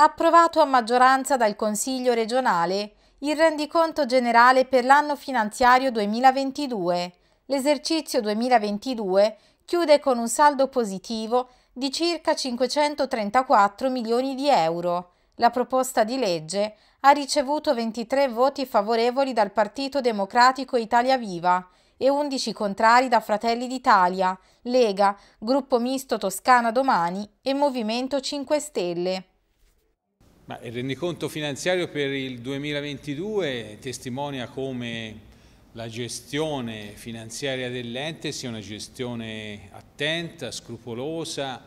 approvato a maggioranza dal Consiglio regionale il rendiconto generale per l'anno finanziario 2022. L'esercizio 2022 chiude con un saldo positivo di circa 534 milioni di euro. La proposta di legge ha ricevuto 23 voti favorevoli dal Partito Democratico Italia Viva e 11 contrari da Fratelli d'Italia, Lega, Gruppo Misto Toscana Domani e Movimento 5 Stelle. Ma il rendiconto finanziario per il 2022 testimonia come la gestione finanziaria dell'ente sia una gestione attenta, scrupolosa,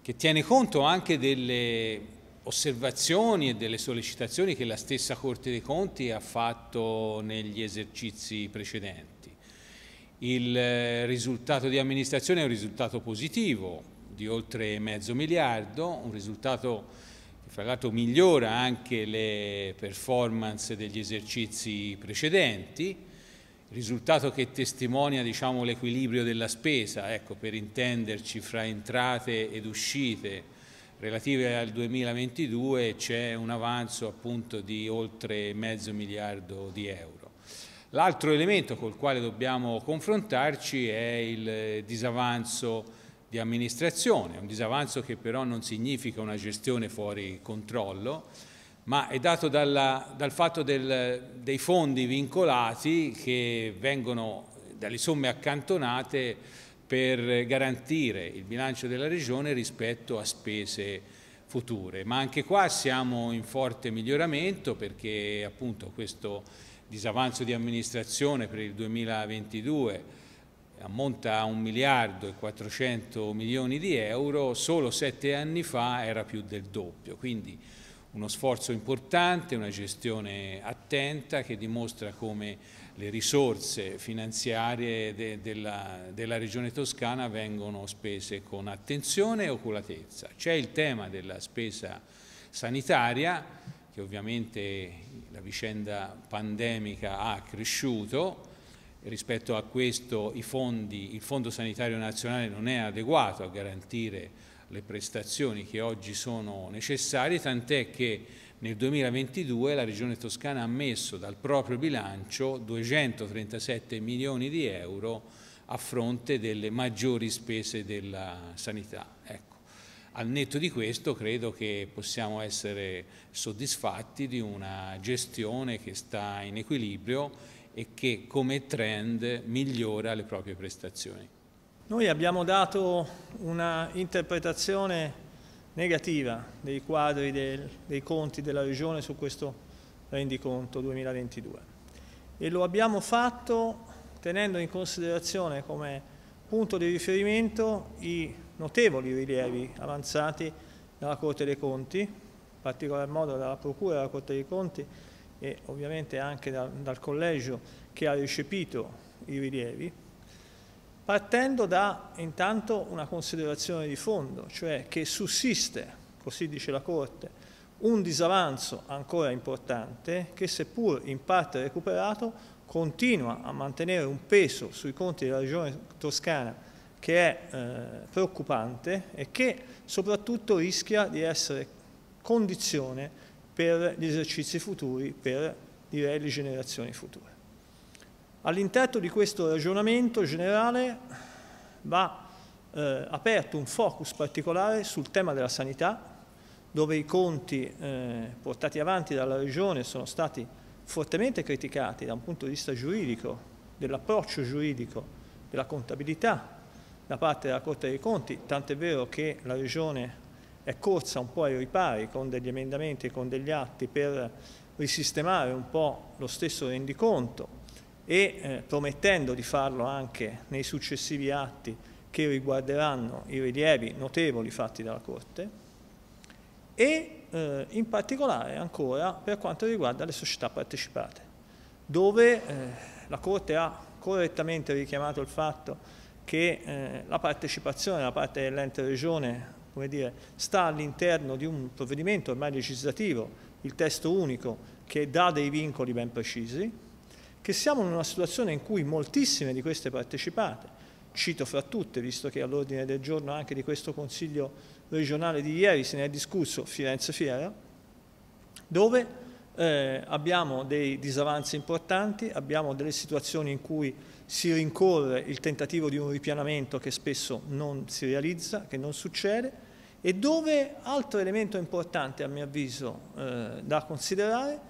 che tiene conto anche delle osservazioni e delle sollecitazioni che la stessa Corte dei Conti ha fatto negli esercizi precedenti. Il risultato di amministrazione è un risultato positivo di oltre mezzo miliardo, un risultato fra l'altro migliora anche le performance degli esercizi precedenti, risultato che testimonia diciamo, l'equilibrio della spesa, ecco, per intenderci fra entrate ed uscite relative al 2022 c'è un avanzo appunto di oltre mezzo miliardo di euro. L'altro elemento col quale dobbiamo confrontarci è il disavanzo di amministrazione, un disavanzo che però non significa una gestione fuori controllo, ma è dato dalla, dal fatto del, dei fondi vincolati che vengono dalle somme accantonate per garantire il bilancio della Regione rispetto a spese future. Ma anche qua siamo in forte miglioramento perché appunto questo disavanzo di amministrazione per il 2022 ammonta a 1 miliardo e 400 milioni di euro, solo sette anni fa era più del doppio, quindi uno sforzo importante, una gestione attenta che dimostra come le risorse finanziarie de, della, della, regione toscana vengono spese con attenzione e oculatezza. C'è il tema della spesa sanitaria che ovviamente la vicenda pandemica ha cresciuto, rispetto a questo fondi, il Fondo Sanitario Nazionale non è adeguato a garantire le prestazioni che oggi sono necessarie, tant'è che nel 2022 la Regione Toscana ha messo dal proprio bilancio 237 milioni di euro a fronte delle maggiori spese della sanità. Ecco. Al netto di questo credo che possiamo essere soddisfatti di una gestione che sta in equilibrio e che come trend migliora le proprie prestazioni. Noi abbiamo dato una interpretazione negativa dei quadri del, dei conti della Regione su questo rendiconto 2022 e lo abbiamo fatto tenendo in considerazione come punto di riferimento i notevoli rilievi avanzati dalla Corte dei Conti, in particolar modo dalla Procura della Corte dei Conti, e ovviamente anche da, dal collegio che ha recepito i rilievi, partendo da intanto una considerazione di fondo, cioè che sussiste, così dice la Corte, un disavanzo ancora importante che seppur in parte recuperato continua a mantenere un peso sui conti della regione toscana che è eh, preoccupante e che soprattutto rischia di essere condizione per gli esercizi futuri, per direi le generazioni future. All'interno di questo ragionamento generale va eh, aperto un focus particolare sul tema della sanità, dove i conti eh, portati avanti dalla Regione sono stati fortemente criticati da un punto di vista giuridico, dell'approccio giuridico, della contabilità da parte della Corte dei Conti, tant'è vero che la Regione è corsa un po' ai ripari con degli emendamenti e con degli atti per risistemare un po' lo stesso rendiconto e eh, promettendo di farlo anche nei successivi atti che riguarderanno i rilievi notevoli fatti dalla Corte e eh, in particolare ancora per quanto riguarda le società partecipate dove eh, la Corte ha correttamente richiamato il fatto che eh, la partecipazione da parte dell'ente regione come dire, sta all'interno di un provvedimento ormai legislativo, il testo unico, che dà dei vincoli ben precisi, che siamo in una situazione in cui moltissime di queste partecipate, cito fra tutte, visto che all'ordine del giorno anche di questo Consiglio regionale di ieri se ne è discusso Firenze-Fiera, dove eh, abbiamo dei disavanzi importanti, abbiamo delle situazioni in cui si rincorre il tentativo di un ripianamento che spesso non si realizza, che non succede, e dove, altro elemento importante a mio avviso eh, da considerare,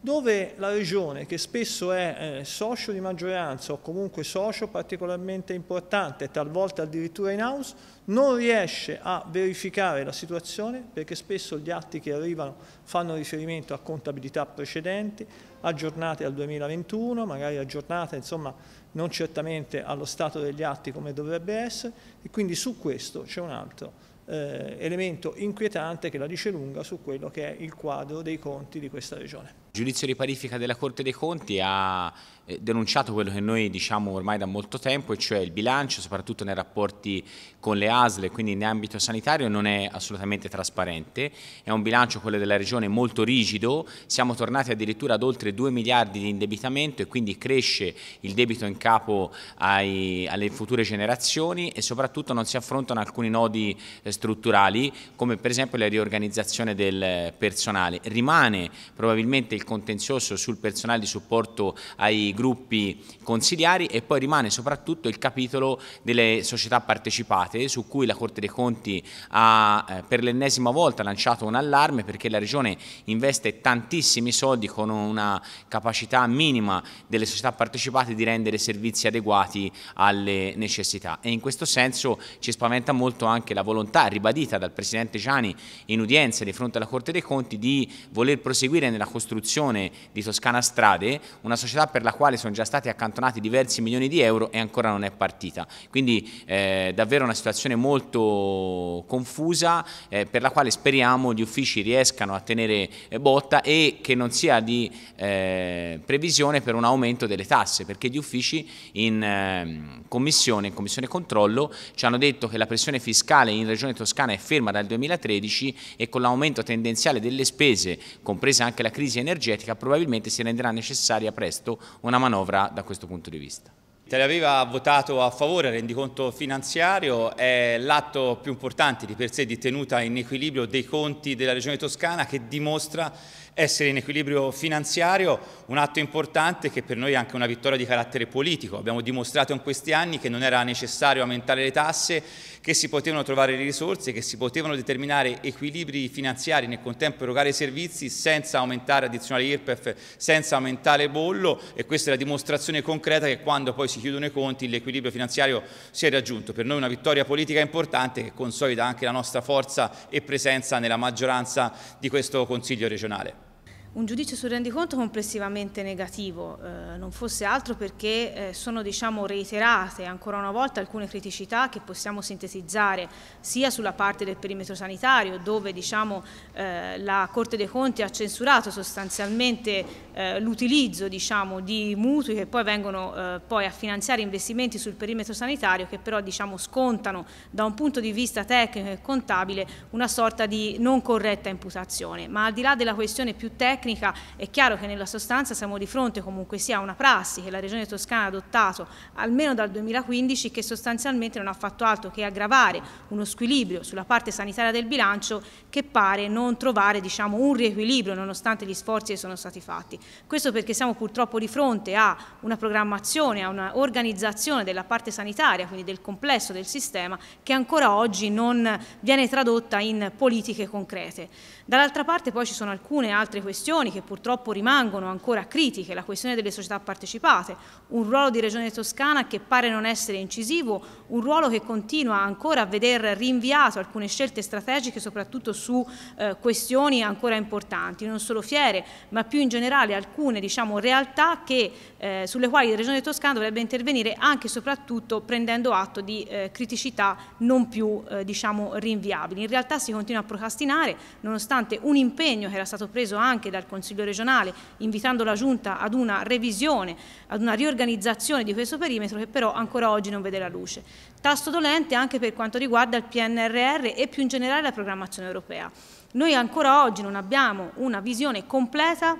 dove la regione, che spesso è eh, socio di maggioranza o comunque socio particolarmente importante, talvolta addirittura in house, non riesce a verificare la situazione perché spesso gli atti che arrivano fanno riferimento a contabilità precedenti, aggiornate al 2021, magari aggiornate insomma non certamente allo stato degli atti come dovrebbe essere e quindi su questo c'è un altro eh, elemento inquietante che la dice lunga su quello che è il quadro dei conti di questa regione. Il giudizio di parifica della Corte dei Conti ha eh, denunciato quello che noi diciamo ormai da molto tempo, e cioè il bilancio, soprattutto nei rapporti con le ASL, quindi in ambito sanitario, non è assolutamente trasparente. È un bilancio, quello della Regione, molto rigido. Siamo tornati addirittura ad oltre 2 miliardi di indebitamento e quindi cresce il debito in capo ai, alle future generazioni e soprattutto non si affrontano alcuni nodi eh, strutturali, come per esempio la riorganizzazione del personale. Rimane probabilmente il contenzioso sul personale di supporto ai gruppi gruppi consigliari e poi rimane soprattutto il capitolo delle società partecipate su cui la Corte dei Conti ha eh, per l'ennesima volta lanciato un allarme perché la Regione investe tantissimi soldi con una capacità minima delle società partecipate di rendere servizi adeguati alle necessità e in questo senso ci spaventa molto anche la volontà ribadita dal Presidente Gianni in udienza di fronte alla Corte dei Conti di voler proseguire nella costruzione di Toscana Strade, una società per la quale quale sono già stati accantonati diversi milioni di euro e ancora non è partita. Quindi eh, davvero una situazione molto confusa eh, per la quale speriamo gli uffici riescano a tenere eh, botta e che non sia di eh, previsione per un aumento delle tasse, perché gli uffici in ehm, commissione, in commissione controllo, ci hanno detto che la pressione fiscale in Regione Toscana è ferma dal 2013 e con l'aumento tendenziale delle spese, compresa anche la crisi energetica, probabilmente si renderà necessaria presto una una manovra da questo punto di vista. Tel Aviv ha votato a favore del rendiconto finanziario, è l'atto più importante di per sé di tenuta in equilibrio dei conti della regione toscana che dimostra essere in equilibrio finanziario un atto importante che per noi è anche una vittoria di carattere politico. Abbiamo dimostrato in questi anni che non era necessario aumentare le tasse, che si potevano trovare le risorse, che si potevano determinare equilibri finanziari nel contempo erogare servizi senza aumentare addizionali IRPEF, senza aumentare bollo e questa è la dimostrazione concreta che quando poi si chiudono i conti l'equilibrio finanziario si è raggiunto. Per noi una vittoria politica importante che consolida anche la nostra forza e presenza nella maggioranza di questo Consiglio regionale un giudizio sul rendiconto complessivamente negativo, eh, non fosse altro perché eh, sono diciamo, reiterate ancora una volta alcune criticità che possiamo sintetizzare sia sulla parte del perimetro sanitario dove diciamo, eh, la Corte dei Conti ha censurato sostanzialmente eh, l'utilizzo diciamo, di mutui che poi vengono eh, poi a finanziare investimenti sul perimetro sanitario che però diciamo, scontano da un punto di vista tecnico e contabile una sorta di non corretta imputazione, ma al di là della questione più tecnica tecnica, è chiaro che nella sostanza siamo di fronte comunque sia a una prassi che la Regione Toscana ha adottato almeno dal 2015 che sostanzialmente non ha fatto altro che aggravare uno squilibrio sulla parte sanitaria del bilancio che pare non trovare diciamo, un riequilibrio nonostante gli sforzi che sono stati fatti. Questo perché siamo purtroppo di fronte a una programmazione, a un'organizzazione della parte sanitaria, quindi del complesso del sistema, che ancora oggi non viene tradotta in politiche concrete. Dall'altra parte poi ci sono alcune altre questioni questioni che purtroppo rimangono ancora critiche, la questione delle società partecipate, un ruolo di Regione Toscana che pare non essere incisivo, un ruolo che continua ancora a veder rinviato alcune scelte strategiche soprattutto su eh, questioni ancora importanti, non solo fiere ma più in generale alcune diciamo, realtà che, eh, sulle quali la Regione Toscana dovrebbe intervenire anche e soprattutto prendendo atto di eh, criticità non più eh, diciamo, rinviabili. In realtà si continua a procrastinare nonostante un impegno che era stato preso anche da al Consiglio regionale, invitando la Giunta ad una revisione, ad una riorganizzazione di questo perimetro che però ancora oggi non vede la luce. Tasto dolente anche per quanto riguarda il PNRR e più in generale la programmazione europea. Noi ancora oggi non abbiamo una visione completa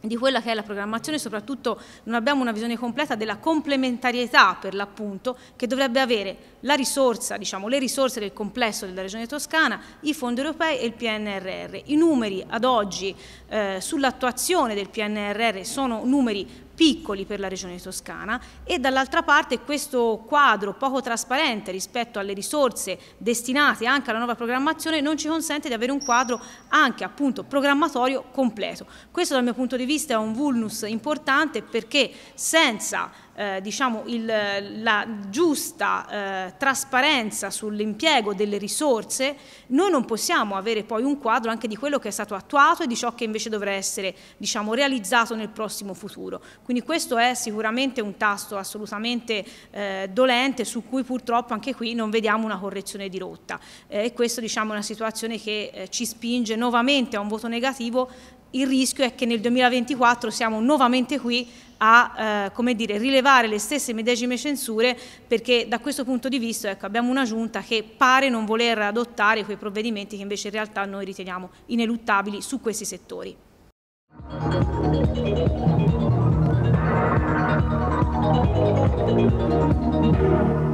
di quella che è la programmazione, soprattutto non abbiamo una visione completa della complementarietà per l'appunto che dovrebbe avere la risorsa, diciamo, le risorse del complesso della regione toscana, i fondi europei e il PNRR. I numeri ad oggi eh, sull'attuazione del PNRR sono numeri piccoli per la regione toscana e dall'altra parte questo quadro poco trasparente rispetto alle risorse destinate anche alla nuova programmazione non ci consente di avere un quadro anche appunto programmatorio completo. Questo dal mio punto di vista è un vulnus importante perché senza eh, diciamo il, la giusta eh, trasparenza sull'impiego delle risorse, noi non possiamo avere poi un quadro anche di quello che è stato attuato e di ciò che invece dovrà essere diciamo, realizzato nel prossimo futuro. Quindi questo è sicuramente un tasto assolutamente eh, dolente su cui purtroppo anche qui non vediamo una correzione di rotta eh, e questa diciamo, è una situazione che eh, ci spinge nuovamente a un voto negativo il rischio è che nel 2024 siamo nuovamente qui a eh, dire, rilevare le stesse medesime censure perché da questo punto di vista ecco, abbiamo una giunta che pare non voler adottare quei provvedimenti che invece in realtà noi riteniamo ineluttabili su questi settori. Thank you.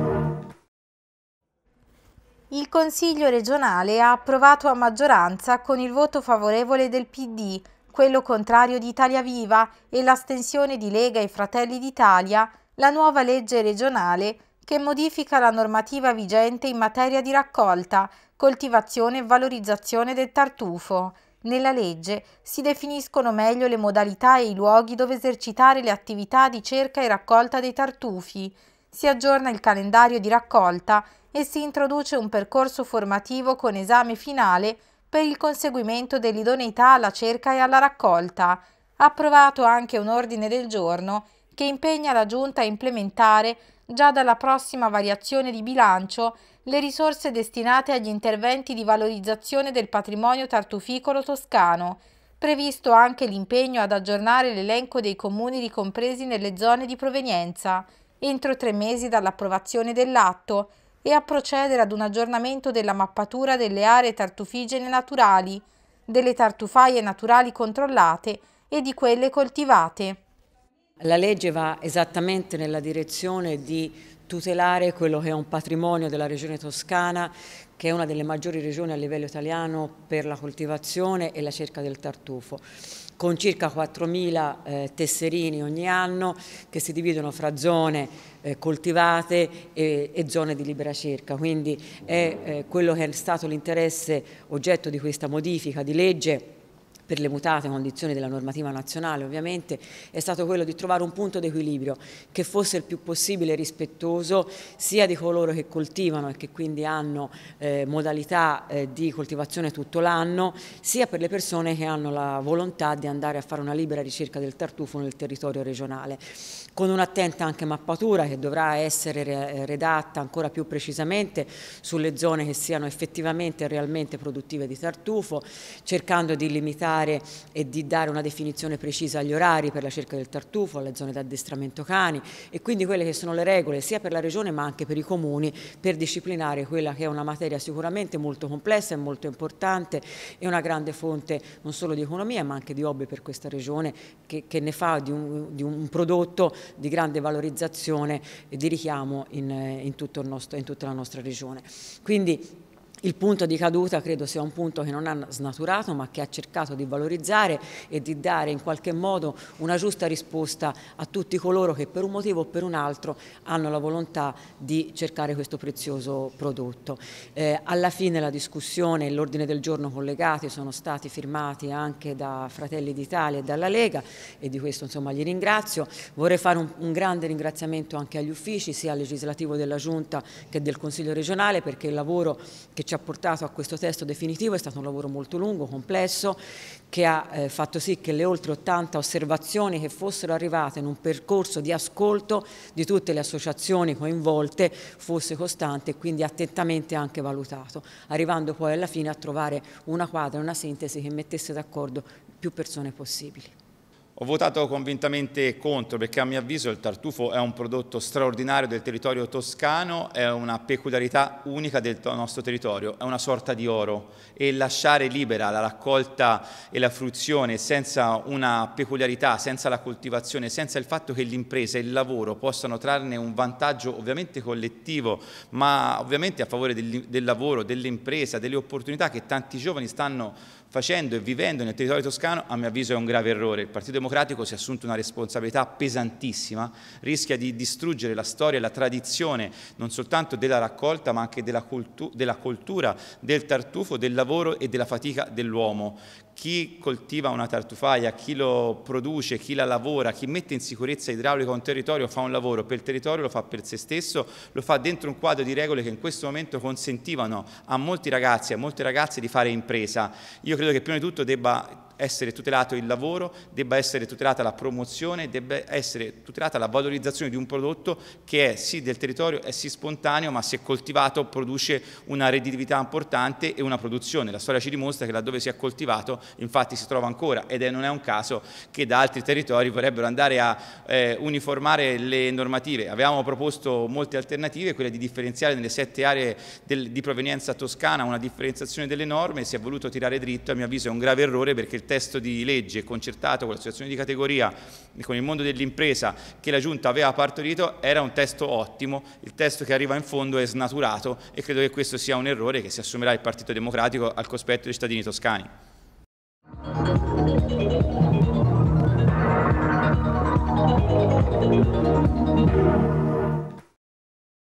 Il Consiglio regionale ha approvato a maggioranza con il voto favorevole del PD, quello contrario di Italia Viva e l'astensione di Lega e Fratelli d'Italia la nuova legge regionale che modifica la normativa vigente in materia di raccolta, coltivazione e valorizzazione del tartufo. Nella legge si definiscono meglio le modalità e i luoghi dove esercitare le attività di cerca e raccolta dei tartufi, si aggiorna il calendario di raccolta e si introduce un percorso formativo con esame finale per il conseguimento dell'idoneità alla cerca e alla raccolta. Approvato anche un ordine del giorno che impegna la Giunta a implementare già dalla prossima variazione di bilancio le risorse destinate agli interventi di valorizzazione del patrimonio tartuficolo toscano. Previsto anche l'impegno ad aggiornare l'elenco dei comuni ricompresi nelle zone di provenienza entro tre mesi dall'approvazione dell'atto e a procedere ad un aggiornamento della mappatura delle aree tartufigene naturali, delle tartufaie naturali controllate e di quelle coltivate. La legge va esattamente nella direzione di tutelare quello che è un patrimonio della regione toscana, che è una delle maggiori regioni a livello italiano per la coltivazione e la cerca del tartufo con circa 4.000 eh, tesserini ogni anno che si dividono fra zone eh, coltivate e, e, zone di libera cerca. Quindi è eh, quello che è stato l'interesse oggetto di questa modifica di legge per le mutate condizioni della normativa nazionale ovviamente, è stato quello di trovare un punto d'equilibrio che fosse il più possibile rispettoso sia di coloro che coltivano e che quindi hanno eh, modalità eh, di coltivazione tutto l'anno, sia per le persone che hanno la volontà di andare a fare una libera ricerca del tartufo nel territorio regionale, con un'attenta anche mappatura che dovrà essere eh, redatta ancora più precisamente sulle zone che siano effettivamente e realmente produttive di tartufo, cercando di limitare regolamentare e di dare una definizione precisa agli orari per la cerca del tartufo, alle zone di addestramento cani e quindi quelle che sono le regole sia per la regione ma anche per i comuni per disciplinare quella che è una materia sicuramente molto complessa e molto importante e una grande fonte non solo di economia ma anche di hobby per questa regione che, che ne fa di un, di un, prodotto di grande valorizzazione e di richiamo in, in, nostro, in tutta la nostra regione. Quindi il punto di caduta credo sia un punto che non ha snaturato ma che ha cercato di valorizzare e di dare in qualche modo una giusta risposta a tutti coloro che per un motivo o per un altro hanno la volontà di cercare questo prezioso prodotto. Eh, alla fine la discussione e l'ordine del giorno collegati sono stati firmati anche da Fratelli d'Italia e dalla Lega e di questo insomma li ringrazio. Vorrei fare un, un grande ringraziamento anche agli uffici sia al legislativo della Giunta che del Consiglio regionale perché il lavoro che ci ha portato a questo testo definitivo è stato un lavoro molto lungo, complesso, che ha eh, fatto sì che le oltre 80 osservazioni che fossero arrivate in un percorso di ascolto di tutte le associazioni coinvolte fosse costante e quindi attentamente anche valutato, arrivando poi alla fine a trovare una quadra, una sintesi che mettesse d'accordo più persone possibili. Ho votato convintamente contro perché a mio avviso il tartufo è un prodotto straordinario del territorio toscano, è una peculiarità unica del nostro territorio, è una sorta di oro e lasciare libera la raccolta e la fruizione senza una peculiarità, senza la coltivazione, senza il fatto che l'impresa e il lavoro possano trarne un vantaggio ovviamente collettivo, ma ovviamente a favore del, del lavoro, dell'impresa, delle opportunità che tanti giovani stanno facendo e vivendo nel territorio toscano, a mio avviso è un grave errore. Il Partito Democratico si è assunto una responsabilità pesantissima, rischia di distruggere la storia e la tradizione non soltanto della raccolta, ma anche della, cultu della cultura, del tartufo, del lavoro e della fatica dell'uomo, chi coltiva una tartufaia, chi lo produce, chi la lavora, chi mette in sicurezza idraulica un territorio fa un lavoro per il territorio, lo fa per se stesso, lo fa dentro un quadro di regole che in questo momento consentivano a molti ragazzi, e a molte ragazze di fare impresa. Io credo che prima di tutto debba essere tutelato il lavoro, debba essere tutelata la promozione, debba essere tutelata la valorizzazione di un prodotto che è sì del territorio, è sì spontaneo, ma se coltivato produce una redditività importante e una produzione. La storia ci dimostra che laddove si è coltivato infatti si trova ancora ed è, non è un caso che da altri territori vorrebbero andare a eh, uniformare le normative. Avevamo proposto molte alternative, quella di differenziare nelle sette aree del, di provenienza toscana una differenziazione delle norme, si è voluto tirare dritto, a mio avviso è un grave errore perché il testo di legge concertato con l'associazione di categoria e con il mondo dell'impresa che la Giunta aveva partorito era un testo ottimo, il testo che arriva in fondo è snaturato e credo che questo sia un errore che si assumerà il Partito Democratico al cospetto dei cittadini toscani. Thank you.